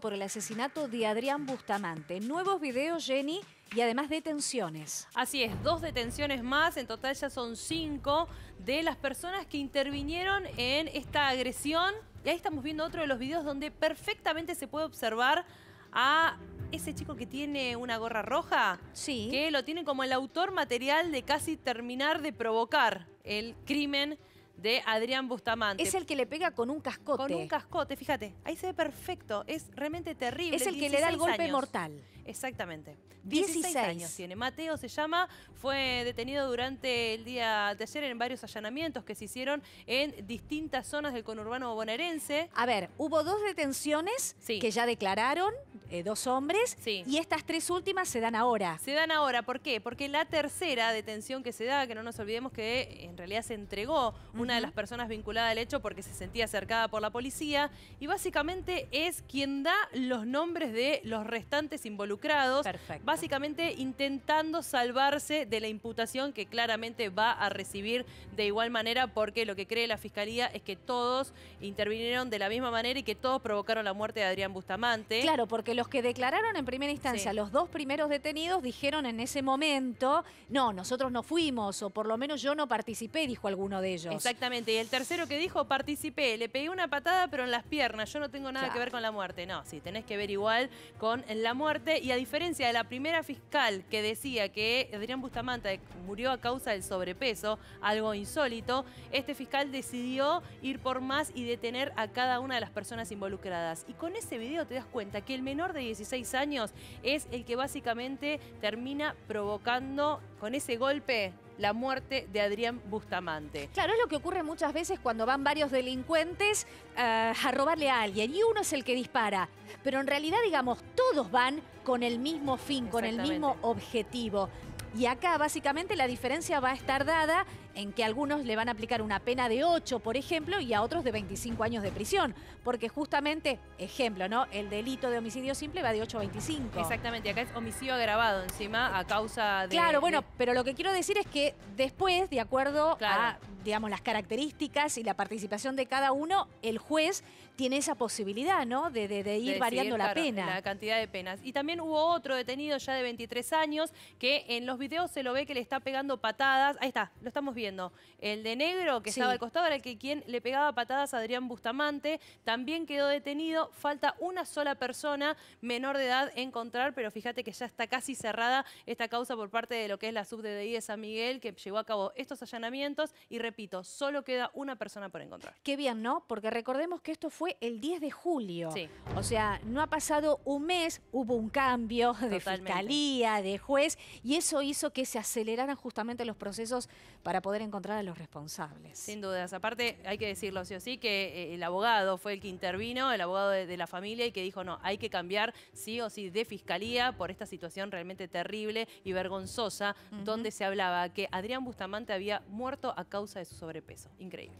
por el asesinato de Adrián Bustamante. Nuevos videos, Jenny, y además detenciones. Así es, dos detenciones más, en total ya son cinco de las personas que intervinieron en esta agresión. Y ahí estamos viendo otro de los videos donde perfectamente se puede observar a ese chico que tiene una gorra roja, sí. que lo tiene como el autor material de casi terminar de provocar el crimen de Adrián Bustamante. Es el que le pega con un cascote. Con un cascote, fíjate, ahí se ve perfecto, es realmente terrible. Es el que le da el golpe mortal. Exactamente. 16. años tiene. Mateo se llama, fue detenido durante el día de ayer en varios allanamientos que se hicieron en distintas zonas del conurbano bonaerense. A ver, hubo dos detenciones que ya declararon, eh, dos hombres, y estas tres últimas se dan ahora. Se dan ahora, ¿por qué? Porque la tercera detención que se da, que no nos olvidemos que en realidad se entregó una de las personas vinculada al hecho porque se sentía acercada por la policía y básicamente es quien da los nombres de los restantes involucrados, Perfecto. básicamente intentando salvarse de la imputación que claramente va a recibir de igual manera porque lo que cree la fiscalía es que todos intervinieron de la misma manera y que todos provocaron la muerte de Adrián Bustamante. Claro, porque los que declararon en primera instancia, los dos primeros detenidos dijeron en ese momento, no, nosotros no fuimos o por lo menos yo no participé, dijo alguno de ellos. Exactamente, y el tercero que dijo, participé, le pegué una patada pero en las piernas, yo no tengo nada que ver con la muerte. No, sí, tenés que ver igual con la muerte y a diferencia de la primera fiscal que decía que Adrián Bustamante murió a causa del sobrepeso, algo insólito, este fiscal decidió ir por más y detener a cada una de las personas involucradas. Y con ese video te das cuenta que el menor de 16 años es el que básicamente termina provocando con ese golpe la muerte de Adrián Bustamante. Claro, es lo que ocurre muchas veces cuando van varios delincuentes eh, a robarle a alguien y uno es el que dispara. Pero en realidad, digamos, todos van con el mismo fin, con el mismo objetivo. Y acá básicamente la diferencia va a estar dada en que algunos le van a aplicar una pena de 8, por ejemplo, y a otros de 25 años de prisión. Porque justamente, ejemplo, ¿no? El delito de homicidio simple va de 8 a 25. Exactamente, acá es homicidio agravado encima a causa de... Claro, bueno, pero lo que quiero decir es que después, de acuerdo a, digamos, las características y la participación de cada uno, el juez tiene esa posibilidad, ¿no? De, ir variando la pena. La cantidad de penas. Y también hubo otro detenido ya de 23 años que en los se lo ve que le está pegando patadas. Ahí está, lo estamos viendo. El de negro, que estaba al costado, era el que quien le pegaba patadas a Adrián Bustamante. También quedó detenido. Falta una sola persona menor de edad encontrar, pero fíjate que ya está casi cerrada esta causa por parte de lo que es la subde de San Miguel, que llevó a cabo estos allanamientos. Y repito, solo queda una persona por encontrar. Qué bien, ¿no? Porque recordemos que esto fue el 10 de julio. Sí. O sea, no ha pasado un mes, hubo un cambio de fiscalía, de juez, y eso hizo que se aceleraran justamente los procesos para poder encontrar a los responsables. Sin dudas. Aparte, hay que decirlo sí o sí, que eh, el abogado fue el que intervino, el abogado de, la familia, y que dijo, no, hay que cambiar sí o sí de fiscalía por esta situación realmente terrible y vergonzosa, donde se hablaba que Adrián Bustamante había muerto a causa de su sobrepeso. Increíble.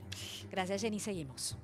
Gracias, Jenny. Seguimos.